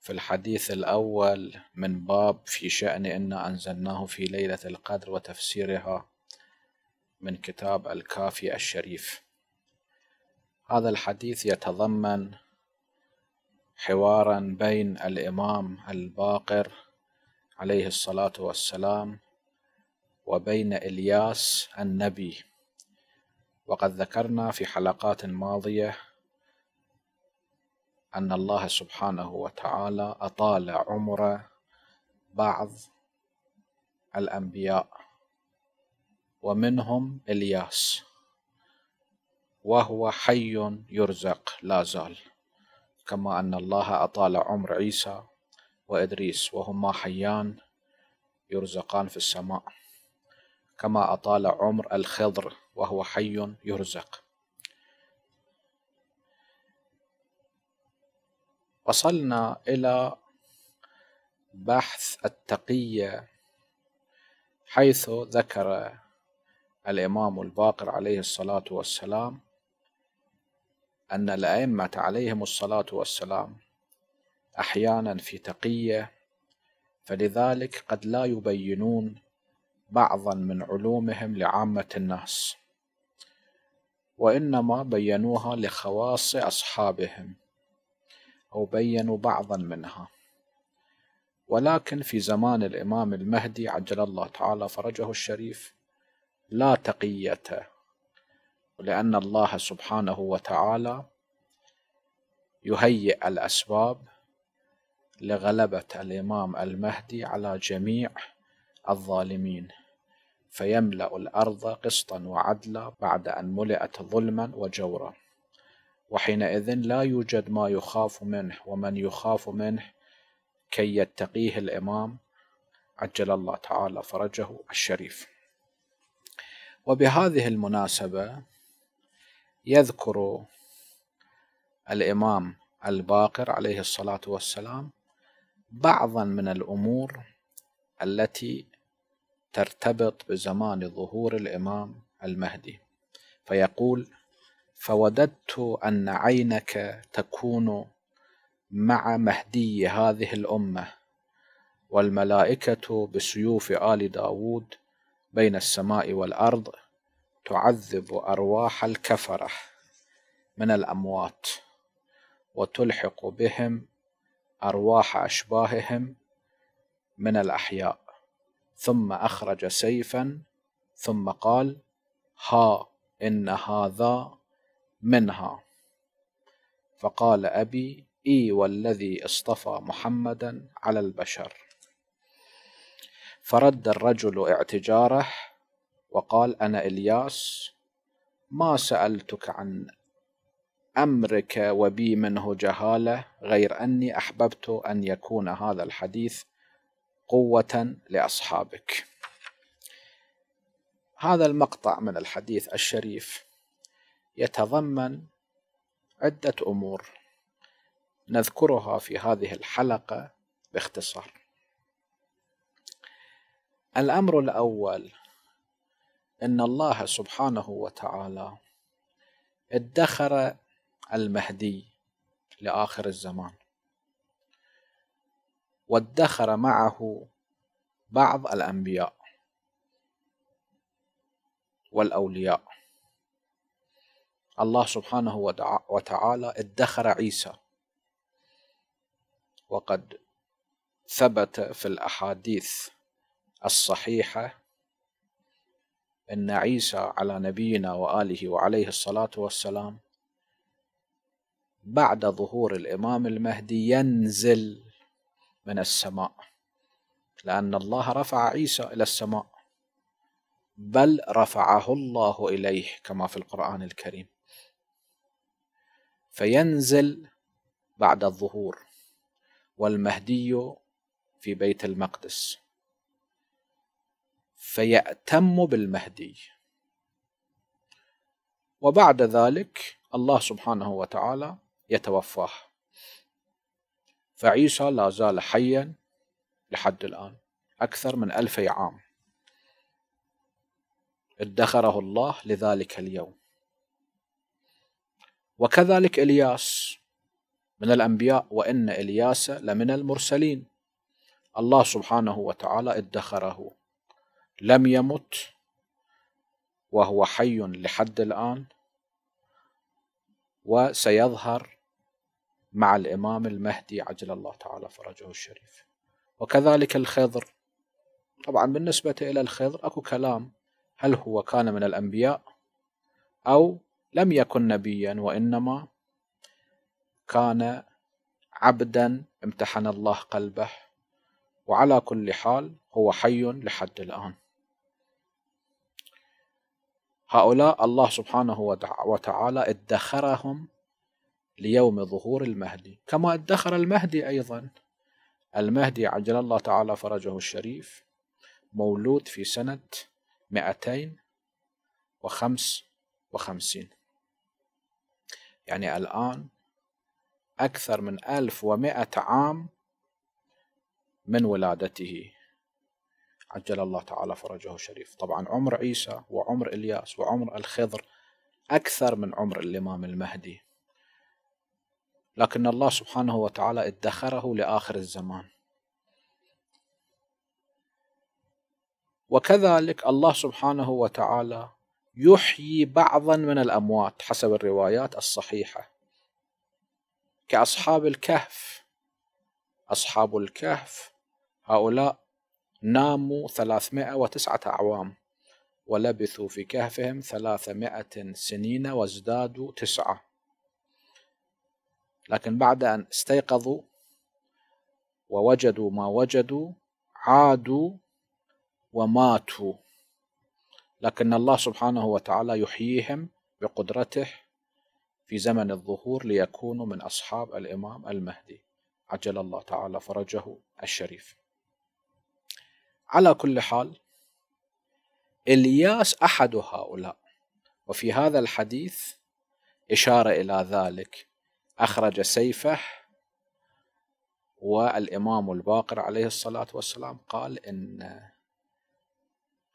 في الحديث الأول من باب في شأن إنا أنزلناه في ليلة القدر وتفسيرها من كتاب الكافي الشريف هذا الحديث يتضمن حوارا بين الإمام الباقر عليه الصلاة والسلام وبين إلياس النبي وقد ذكرنا في حلقات ماضية أن الله سبحانه وتعالى أطال عمر بعض الأنبياء ومنهم إلياس وهو حي يرزق لا زال كما أن الله أطال عمر عيسى وإدريس وهما حيان يرزقان في السماء كما أطال عمر الخضر وهو حي يرزق وصلنا إلى بحث التقية حيث ذكر الإمام الباقر عليه الصلاة والسلام أن الأئمة عليهم الصلاة والسلام أحيانا في تقية فلذلك قد لا يبينون بعضا من علومهم لعامة الناس وإنما بينوها لخواص أصحابهم أو بينوا بعضا منها ولكن في زمان الإمام المهدي عجل الله تعالى فرجه الشريف لا تقية لأن الله سبحانه وتعالى يهيئ الأسباب لغلبة الإمام المهدي على جميع الظالمين فيملأ الأرض قسطا وعدلا بعد أن ملئت ظلما وجورا وحينئذ لا يوجد ما يخاف منه ومن يخاف منه كي يتقيه الإمام عجل الله تعالى فرجه الشريف وبهذه المناسبة يذكر الإمام الباقر عليه الصلاة والسلام بعضا من الأمور التي ترتبط بزمان ظهور الإمام المهدي فيقول فوددت ان عينك تكون مع مهدي هذه الامه والملائكه بسيوف ال داوود بين السماء والارض تعذب ارواح الكفره من الاموات وتلحق بهم ارواح اشباههم من الاحياء ثم اخرج سيفا ثم قال ها ان هذا منها فقال أبي إي والذي اصطفى محمدا على البشر فرد الرجل اعتجاره وقال أنا إلياس ما سألتك عن أمرك وبي منه جهالة غير أني أحببت أن يكون هذا الحديث قوة لأصحابك هذا المقطع من الحديث الشريف يتضمن عدة أمور نذكرها في هذه الحلقة باختصار الأمر الأول أن الله سبحانه وتعالى ادخر المهدي لآخر الزمان وادخر معه بعض الأنبياء والأولياء الله سبحانه وتعالى ادخر عيسى وقد ثبت في الاحاديث الصحيحه ان عيسى على نبينا واله وعليه الصلاه والسلام بعد ظهور الامام المهدي ينزل من السماء لان الله رفع عيسى الى السماء بل رفعه الله اليه كما في القران الكريم فينزل بعد الظهور والمهدي في بيت المقدس فيأتم بالمهدي وبعد ذلك الله سبحانه وتعالى يتوفاه فعيسى لا زال حيا لحد الآن أكثر من ألفي عام ادخره الله لذلك اليوم وكذلك إلياس من الأنبياء وإن إلياس لمن المرسلين الله سبحانه وتعالى ادخره لم يمت وهو حي لحد الآن وسيظهر مع الإمام المهدي عجل الله تعالى فرجه الشريف وكذلك الخضر طبعا بالنسبة إلى الخضر أكو كلام هل هو كان من الأنبياء أو لم يكن نبيا وانما كان عبدا امتحن الله قلبه وعلى كل حال هو حي لحد الان هؤلاء الله سبحانه وتعالى ادخرهم ليوم ظهور المهدي كما ادخر المهدي ايضا المهدي عجل الله تعالى فرجه الشريف مولود في سنه 255 يعني الآن أكثر من ألف ومائة عام من ولادته عجل الله تعالى فرجه الشريف طبعا عمر عيسى وعمر إلياس وعمر الخضر أكثر من عمر الإمام المهدي لكن الله سبحانه وتعالى ادخره لآخر الزمان وكذلك الله سبحانه وتعالى يحيي بعضا من الأموات حسب الروايات الصحيحة كأصحاب الكهف أصحاب الكهف هؤلاء ناموا ثلاثمائة وتسعة أعوام ولبثوا في كهفهم ثلاثمائة سنين وازدادوا تسعة لكن بعد أن استيقظوا ووجدوا ما وجدوا عادوا وماتوا لكن الله سبحانه وتعالى يحييهم بقدرته في زمن الظهور ليكونوا من أصحاب الإمام المهدي عجل الله تعالى فرجه الشريف على كل حال إلياس أحد هؤلاء وفي هذا الحديث إشارة إلى ذلك أخرج سيفه والإمام الباقر عليه الصلاة والسلام قال إن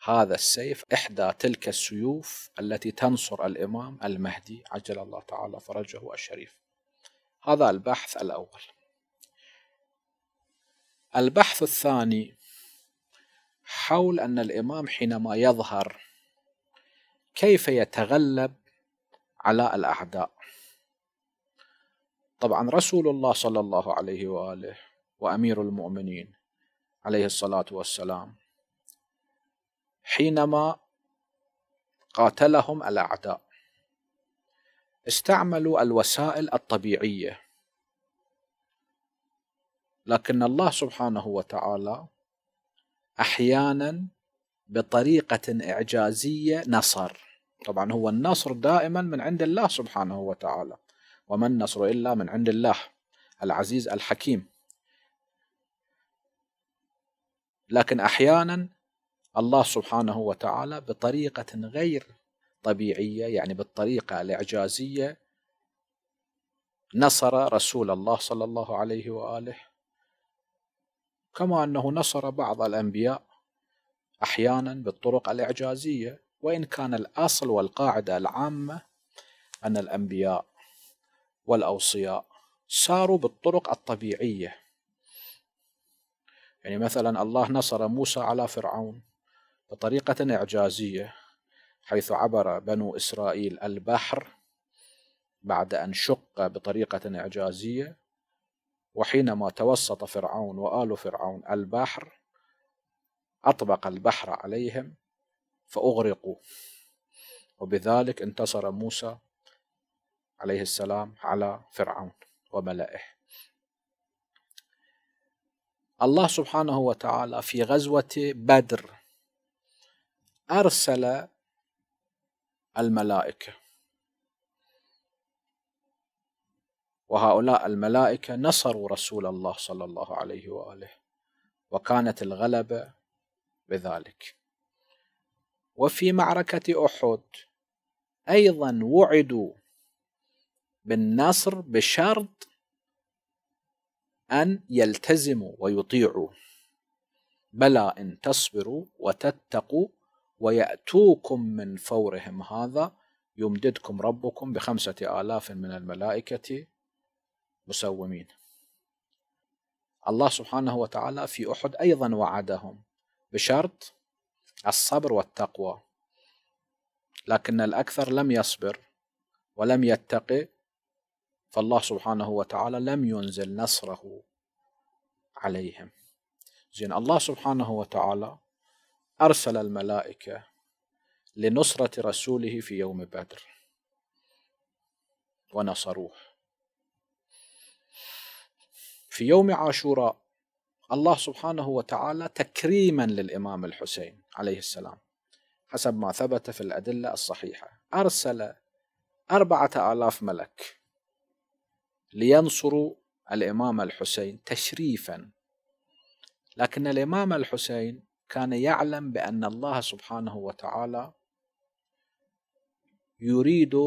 هذا السيف إحدى تلك السيوف التي تنصر الإمام المهدي عجل الله تعالى فرجه الشريف هذا البحث الأول البحث الثاني حول أن الإمام حينما يظهر كيف يتغلب على الأعداء طبعا رسول الله صلى الله عليه وآله وأمير المؤمنين عليه الصلاة والسلام حينما قاتلهم الأعداء استعملوا الوسائل الطبيعية لكن الله سبحانه وتعالى أحيانا بطريقة إعجازية نصر طبعا هو النصر دائما من عند الله سبحانه وتعالى وما النصر إلا من عند الله العزيز الحكيم لكن أحيانا الله سبحانه وتعالى بطريقة غير طبيعية يعني بالطريقة الإعجازية نصر رسول الله صلى الله عليه وآله كما أنه نصر بعض الأنبياء أحيانا بالطرق الإعجازية وإن كان الأصل والقاعدة العامة أن الأنبياء والأوصياء ساروا بالطرق الطبيعية يعني مثلا الله نصر موسى على فرعون بطريقة إعجازية حيث عبر بنو إسرائيل البحر بعد أن شق بطريقة إعجازية وحينما توسط فرعون وآل فرعون البحر أطبق البحر عليهم فأغرقوا وبذلك انتصر موسى عليه السلام على فرعون وملئه الله سبحانه وتعالى في غزوة بدر أرسل الملائكة وهؤلاء الملائكة نصروا رسول الله صلى الله عليه وآله وكانت الغلبة بذلك وفي معركة أحد أيضا وعدوا بالنصر بشرط أن يلتزموا ويطيعوا بلى إن تصبروا وتتقوا ويأتوكم من فورهم هذا يمددكم ربكم بخمسة آلاف من الملائكة مسومين الله سبحانه وتعالى في أحد أيضا وعدهم بشرط الصبر والتقوى لكن الأكثر لم يصبر ولم يتقي فالله سبحانه وتعالى لم ينزل نصره عليهم زين الله سبحانه وتعالى أرسل الملائكة لنصرة رسوله في يوم بدر ونصروه في يوم عاشوراء الله سبحانه وتعالى تكريما للإمام الحسين عليه السلام حسب ما ثبت في الأدلة الصحيحة أرسل أربعة آلاف ملك لينصروا الإمام الحسين تشريفا لكن الإمام الحسين كان يعلم بأن الله سبحانه وتعالى يريد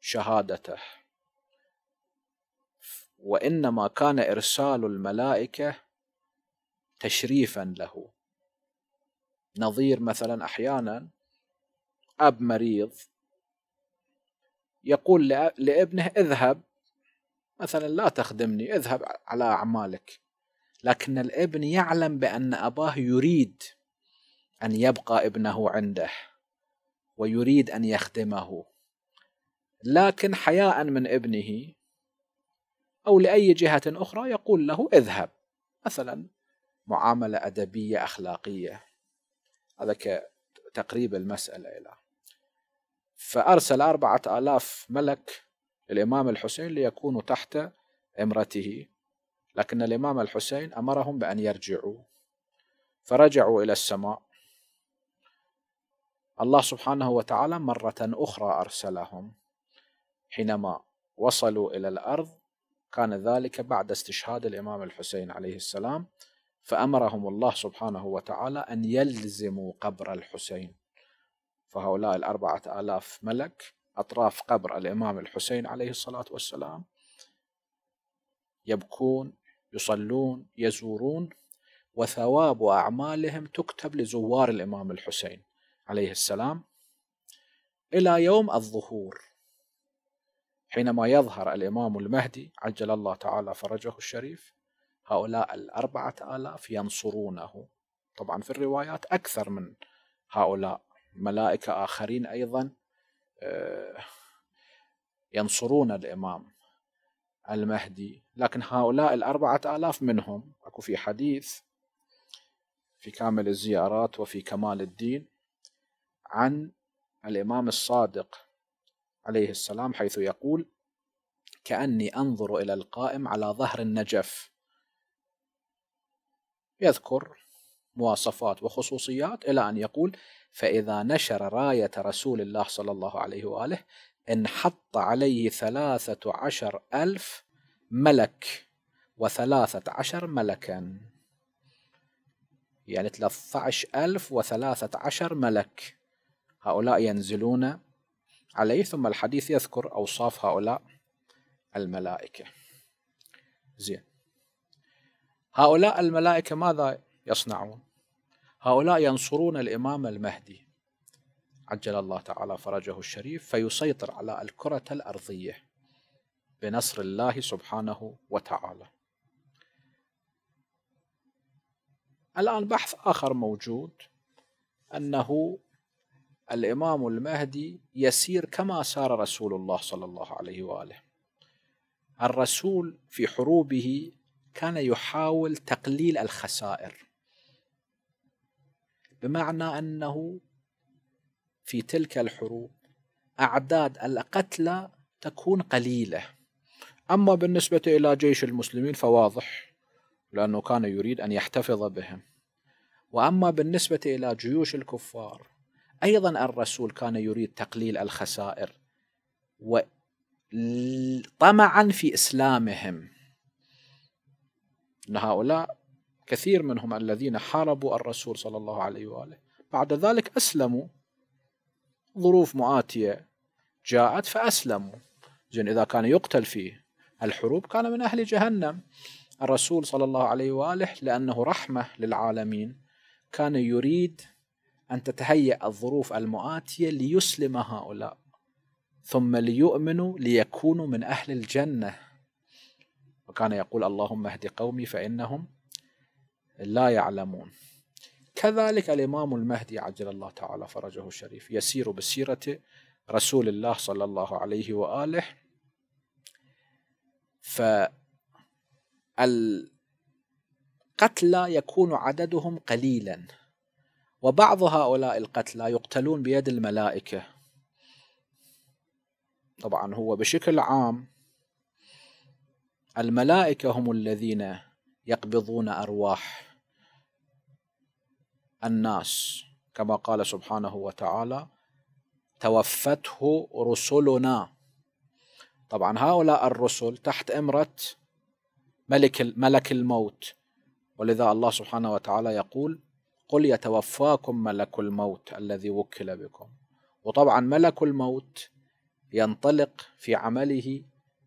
شهادته وإنما كان إرسال الملائكة تشريفا له نظير مثلا أحيانا أب مريض يقول لابنه اذهب مثلا لا تخدمني اذهب على أعمالك لكن الابن يعلم بأن أباه يريد أن يبقى ابنه عنده ويريد أن يخدمه لكن حياء من ابنه أو لأي جهة أخرى يقول له اذهب مثلا معاملة أدبية أخلاقية هذا كتقريب المسألة إلى فأرسل أربعة آلاف ملك الإمام الحسين ليكونوا تحت إمرته لكن الإمام الحسين أمرهم بأن يرجعوا فرجعوا إلى السماء الله سبحانه وتعالى مرة أخرى أرسلهم حينما وصلوا إلى الأرض كان ذلك بعد استشهاد الإمام الحسين عليه السلام فأمرهم الله سبحانه وتعالى أن يلزموا قبر الحسين فهؤلاء الأربعة آلاف ملك أطراف قبر الإمام الحسين عليه الصلاة والسلام يبكون يصلون يزورون وثواب أعمالهم تكتب لزوار الإمام الحسين عليه السلام إلى يوم الظهور حينما يظهر الإمام المهدي عجل الله تعالى فرجه الشريف هؤلاء الأربعة آلاف ينصرونه طبعا في الروايات أكثر من هؤلاء ملائكة آخرين أيضا آه، ينصرون الإمام المهدي لكن هؤلاء الأربعة آلاف منهم أكو في حديث في كامل الزيارات وفي كمال الدين عن الإمام الصادق عليه السلام حيث يقول كأني أنظر إلى القائم على ظهر النجف يذكر مواصفات وخصوصيات إلى أن يقول فإذا نشر راية رسول الله صلى الله عليه وآله انحط عليه ثلاثة عشر ألف ملك وثلاثة عشر ملكا يعني ثلاثة عشر ألف وثلاثة عشر ملك هؤلاء ينزلون عليه ثم الحديث يذكر أوصاف هؤلاء الملائكة زين هؤلاء الملائكة ماذا يصنعون؟ هؤلاء ينصرون الإمام المهدي عجل الله تعالى فرجه الشريف فيسيطر على الكرة الأرضية بنصر الله سبحانه وتعالى الآن بحث آخر موجود أنه الإمام المهدي يسير كما سار رسول الله صلى الله عليه وآله الرسول في حروبه كان يحاول تقليل الخسائر بمعنى أنه في تلك الحروب أعداد القتلى تكون قليلة أما بالنسبة إلى جيش المسلمين فواضح لأنه كان يريد أن يحتفظ بهم وأما بالنسبة إلى جيوش الكفار أيضا الرسول كان يريد تقليل الخسائر وطمعا في إسلامهم أن هؤلاء كثير منهم الذين حاربوا الرسول صلى الله عليه وآله بعد ذلك أسلموا ظروف مؤاتية جاءت فأسلموا زين إذا كان يقتل في الحروب كان من أهل جهنم الرسول صلى الله عليه وآله لأنه رحمة للعالمين كان يريد أن تتهيأ الظروف المؤاتية ليسلم هؤلاء ثم ليؤمنوا ليكونوا من أهل الجنة وكان يقول اللهم اهد قومي فإنهم لا يعلمون كذلك الإمام المهدي عجل الله تعالى فرجه الشريف يسير بسيرة رسول الله صلى الله عليه وآله فالقتلى يكون عددهم قليلا وبعض هؤلاء القتلى يقتلون بيد الملائكة طبعا هو بشكل عام الملائكة هم الذين يقبضون أرواح الناس كما قال سبحانه وتعالى توفته رسلنا طبعا هؤلاء الرسل تحت امره ملك ملك الموت ولذا الله سبحانه وتعالى يقول قل يتوفاكم ملك الموت الذي وكل بكم وطبعا ملك الموت ينطلق في عمله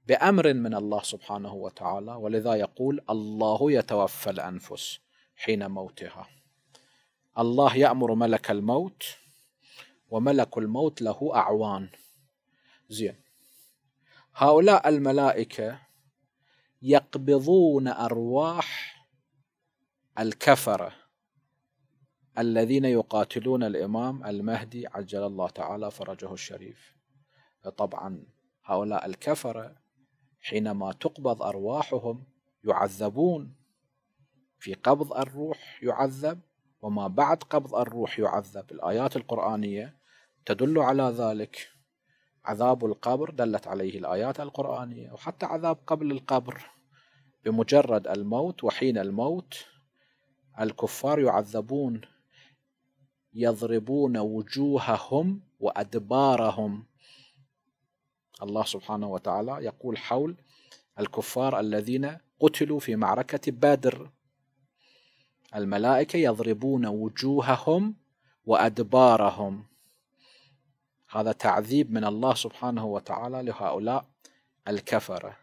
بامر من الله سبحانه وتعالى ولذا يقول الله يتوفى الانفس حين موتها الله يأمر ملك الموت وملك الموت له أعوان زين هؤلاء الملائكة يقبضون أرواح الكفرة الذين يقاتلون الإمام المهدي عجل الله تعالى فرجه الشريف طبعا هؤلاء الكفرة حينما تقبض أرواحهم يعذبون في قبض الروح يعذب وما بعد قبض الروح يعذب الآيات القرآنية تدل على ذلك عذاب القبر دلت عليه الآيات القرآنية وحتى عذاب قبل القبر بمجرد الموت وحين الموت الكفار يعذبون يضربون وجوههم وأدبارهم الله سبحانه وتعالى يقول حول الكفار الذين قتلوا في معركة بدر الملائكة يضربون وجوههم وأدبارهم هذا تعذيب من الله سبحانه وتعالى لهؤلاء الكفرة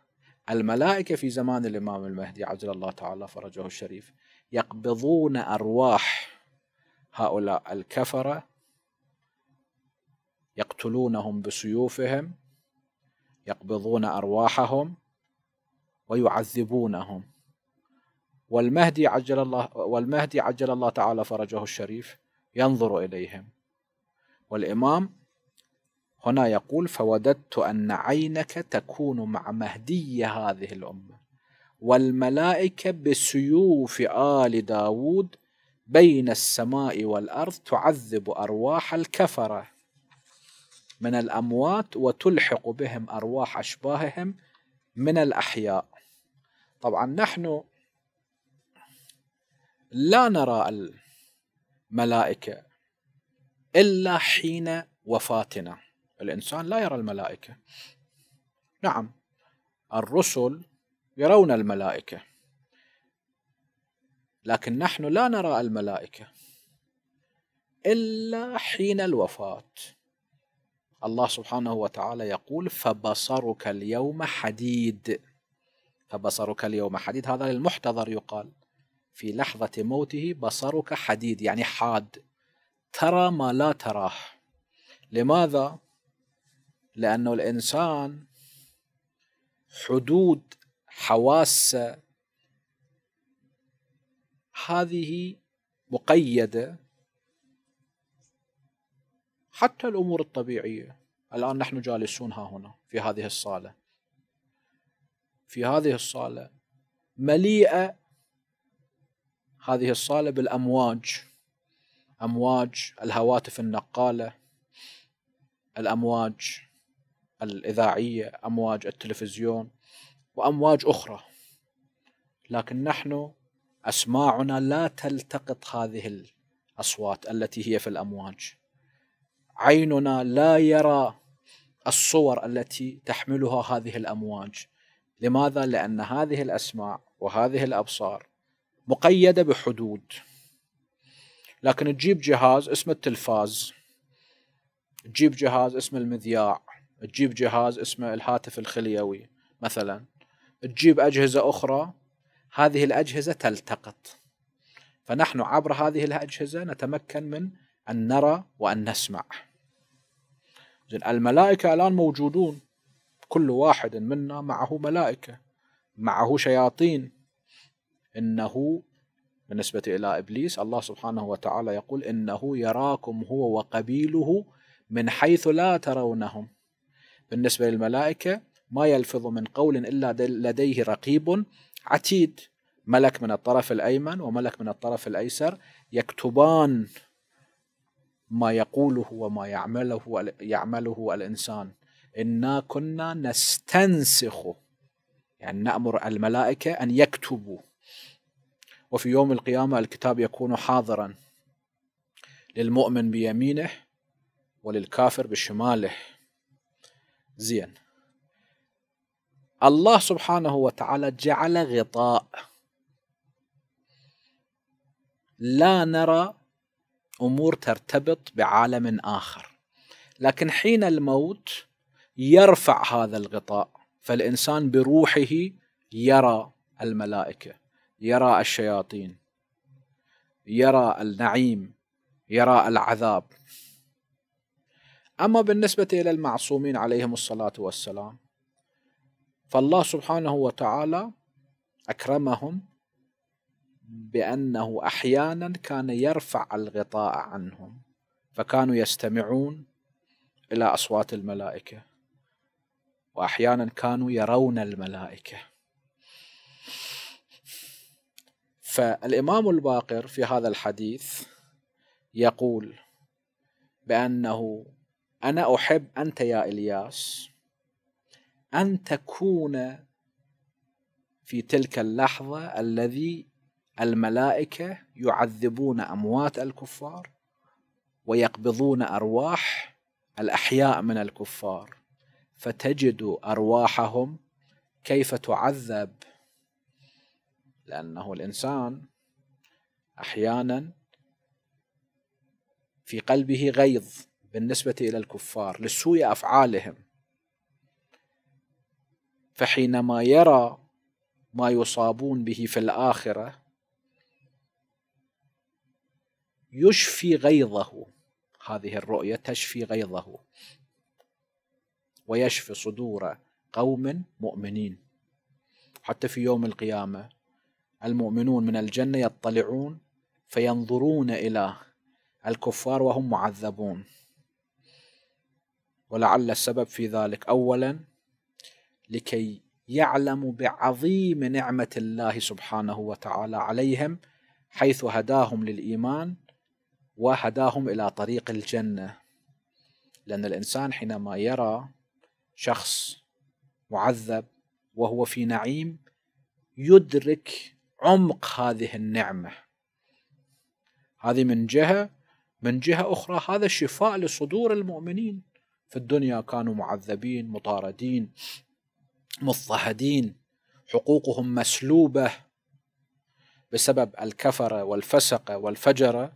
الملائكة في زمان الإمام المهدي عجل الله تعالى فرجه الشريف يقبضون أرواح هؤلاء الكفرة يقتلونهم بسيوفهم يقبضون أرواحهم ويعذبونهم والمهدي عجل الله والمهدي عجل الله تعالى فرجه الشريف ينظر إليهم والإمام هنا يقول فوددت أن عينك تكون مع مهدي هذه الأمة والملائكة بسيوف آل داود بين السماء والأرض تعذب أرواح الكفرة من الأموات وتلحق بهم أرواح أشباههم من الأحياء طبعا نحن لا نرى الملائكة إلا حين وفاتنا الإنسان لا يرى الملائكة نعم الرسل يرون الملائكة لكن نحن لا نرى الملائكة إلا حين الوفاة الله سبحانه وتعالى يقول فبصرك اليوم حديد فبصرك اليوم حديد هذا للمحتضر يقال في لحظة موته بصرك حديد يعني حاد ترى ما لا تراه لماذا؟ لأن الإنسان حدود حواسه هذه مقيدة حتى الأمور الطبيعية الآن نحن جالسون ها هنا في هذه الصالة في هذه الصالة مليئة هذه الصالة بالأمواج أمواج الهواتف النقالة الأمواج الإذاعية أمواج التلفزيون وأمواج أخرى لكن نحن أسماعنا لا تلتقط هذه الأصوات التي هي في الأمواج عيننا لا يرى الصور التي تحملها هذه الأمواج لماذا؟ لأن هذه الأسماع وهذه الأبصار مقيدة بحدود لكن تجيب جهاز اسمه التلفاز تجيب جهاز اسمه المذياع تجيب جهاز اسمه الهاتف الخليوي مثلا تجيب أجهزة أخرى هذه الأجهزة تلتقط فنحن عبر هذه الأجهزة نتمكن من أن نرى وأن نسمع زين الملائكة الآن موجودون كل واحد منا معه ملائكة معه شياطين إنه بالنسبة إلى إبليس الله سبحانه وتعالى يقول إنه يراكم هو وقبيله من حيث لا ترونهم بالنسبة للملائكة ما يلفظ من قول إلا لديه رقيب عتيد ملك من الطرف الأيمن وملك من الطرف الأيسر يكتبان ما يقوله وما يعمله يعمله الإنسان إنا كنا نستنسخ يعني نأمر الملائكة أن يكتبوا وفي يوم القيامة الكتاب يكون حاضرا للمؤمن بيمينه وللكافر بشماله زين الله سبحانه وتعالى جعل غطاء لا نرى امور ترتبط بعالم اخر لكن حين الموت يرفع هذا الغطاء فالانسان بروحه يرى الملائكه يرى الشياطين يرى النعيم يرى العذاب أما بالنسبة إلى المعصومين عليهم الصلاة والسلام فالله سبحانه وتعالى أكرمهم بأنه أحيانا كان يرفع الغطاء عنهم فكانوا يستمعون إلى أصوات الملائكة وأحيانا كانوا يرون الملائكة فالإمام الباقر في هذا الحديث يقول بأنه أنا أحب أنت يا إلياس أن تكون في تلك اللحظة الذي الملائكة يعذبون أموات الكفار ويقبضون أرواح الأحياء من الكفار فتجد أرواحهم كيف تعذب لأنه الإنسان أحيانا في قلبه غيظ بالنسبة إلى الكفار لسوء أفعالهم فحينما يرى ما يصابون به في الآخرة يشفي غيظه هذه الرؤية تشفي غيظه ويشفي صدور قوم مؤمنين حتى في يوم القيامة المؤمنون من الجنة يطلعون فينظرون إلى الكفار وهم معذبون ولعل السبب في ذلك أولا لكي يعلموا بعظيم نعمة الله سبحانه وتعالى عليهم حيث هداهم للإيمان وهداهم إلى طريق الجنة لأن الإنسان حينما يرى شخص معذب وهو في نعيم يدرك عمق هذه النعمة هذه من جهة من جهة أخرى هذا شفاء لصدور المؤمنين في الدنيا كانوا معذبين مطاردين مضطهدين حقوقهم مسلوبة بسبب الكفرة والفسقة والفجرة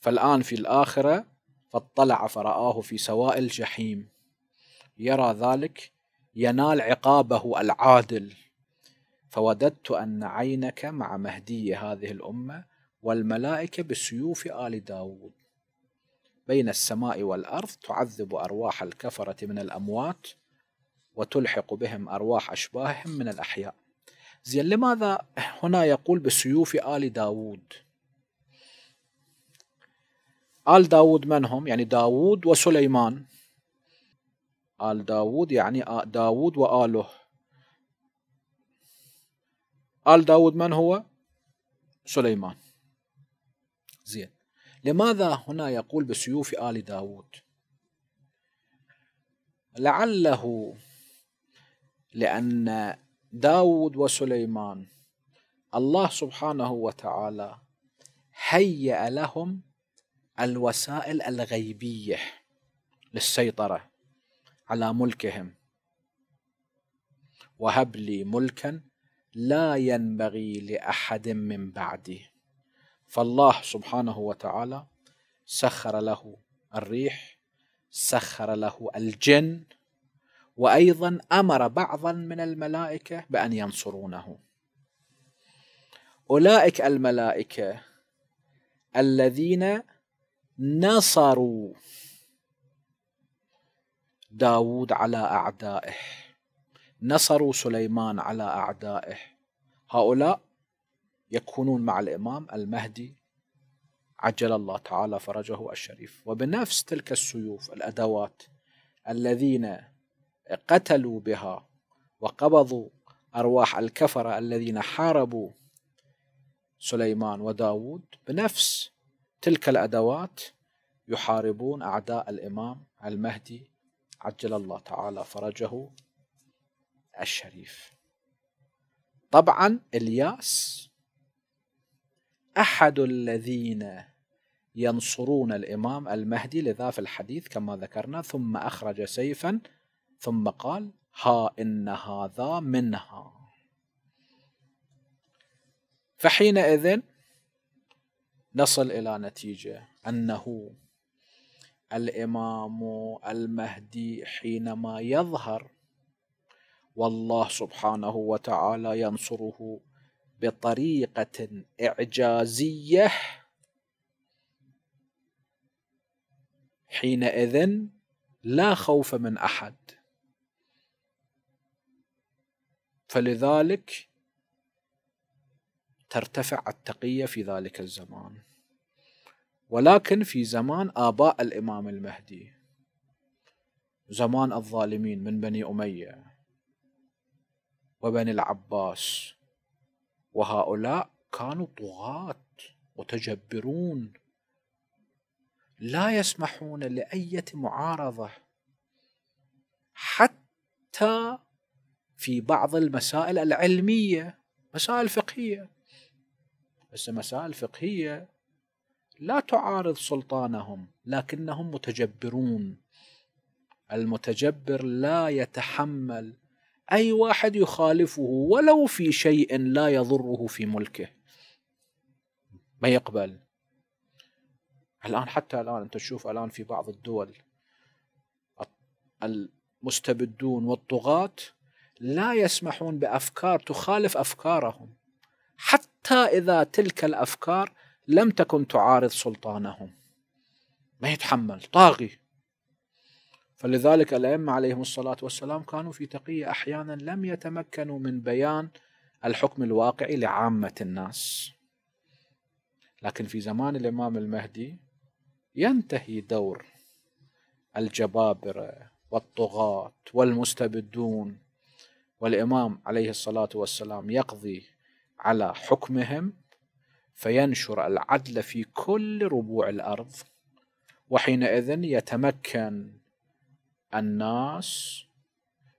فالآن في الآخرة فاطلع فرآه في سواء الجحيم يرى ذلك ينال عقابه العادل فوددت أن عينك مع مهدي هذه الأمة والملائكة بسيوف آل داود بين السماء والأرض تعذب أرواح الكفرة من الأموات وتلحق بهم أرواح أشباههم من الأحياء زين لماذا هنا يقول بسيوف آل داود آل داود من هم يعني داود وسليمان آل داود يعني داود وآله آل داود من هو؟ سليمان زين لماذا هنا يقول بسيوف آل داود لعله لأن داود وسليمان الله سبحانه وتعالى هيأ لهم الوسائل الغيبية للسيطرة على ملكهم وهب لي ملكا لا ينبغي لاحد من بعده فالله سبحانه وتعالى سخر له الريح سخر له الجن وايضا امر بعضا من الملائكه بان ينصرونه اولئك الملائكه الذين نصروا داود على اعدائه نصروا سليمان على أعدائه هؤلاء يكونون مع الإمام المهدي عجل الله تعالى فرجه الشريف وبنفس تلك السيوف الأدوات الذين قتلوا بها وقبضوا أرواح الكفرة الذين حاربوا سليمان وداود بنفس تلك الأدوات يحاربون أعداء الإمام المهدي عجل الله تعالى فرجه الشريف طبعا الياس احد الذين ينصرون الامام المهدي لذا في الحديث كما ذكرنا ثم اخرج سيفا ثم قال ها ان هذا منها فحينئذ نصل الى نتيجه انه الامام المهدي حينما يظهر والله سبحانه وتعالى ينصره بطريقة إعجازية حينئذ لا خوف من أحد فلذلك ترتفع التقية في ذلك الزمان ولكن في زمان آباء الإمام المهدي زمان الظالمين من بني أمية وبني العباس وهؤلاء كانوا طغاة متجبرون لا يسمحون لأية معارضة حتى في بعض المسائل العلمية مسائل فقهية بس مسائل فقهية لا تعارض سلطانهم لكنهم متجبرون المتجبر لا يتحمل أي واحد يخالفه ولو في شيء لا يضره في ملكه ما يقبل الآن حتى الآن أنت تشوف الآن في بعض الدول المستبدون والطغاة لا يسمحون بأفكار تخالف أفكارهم حتى إذا تلك الأفكار لم تكن تعارض سلطانهم ما يتحمل طاغي فلذلك الأئمة عليهم الصلاة والسلام كانوا في تقية أحيانا لم يتمكنوا من بيان الحكم الواقعي لعامة الناس لكن في زمان الإمام المهدي ينتهي دور الجبابرة والطغاة والمستبدون والإمام عليه الصلاة والسلام يقضي على حكمهم فينشر العدل في كل ربوع الأرض وحينئذ يتمكن الناس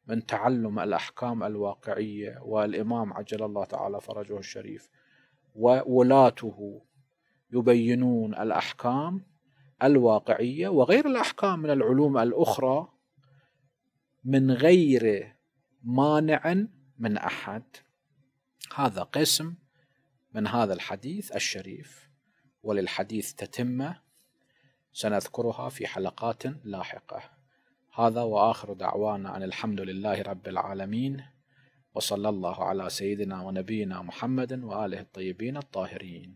من تعلم الأحكام الواقعية والإمام عجل الله تعالى فرجه الشريف وولاته يبينون الأحكام الواقعية وغير الأحكام من العلوم الأخرى من غير مانع من أحد هذا قسم من هذا الحديث الشريف وللحديث تتمه سنذكرها في حلقات لاحقه هذا وآخر دعوانا أن الحمد لله رب العالمين وصلى الله على سيدنا ونبينا محمد وآله الطيبين الطاهرين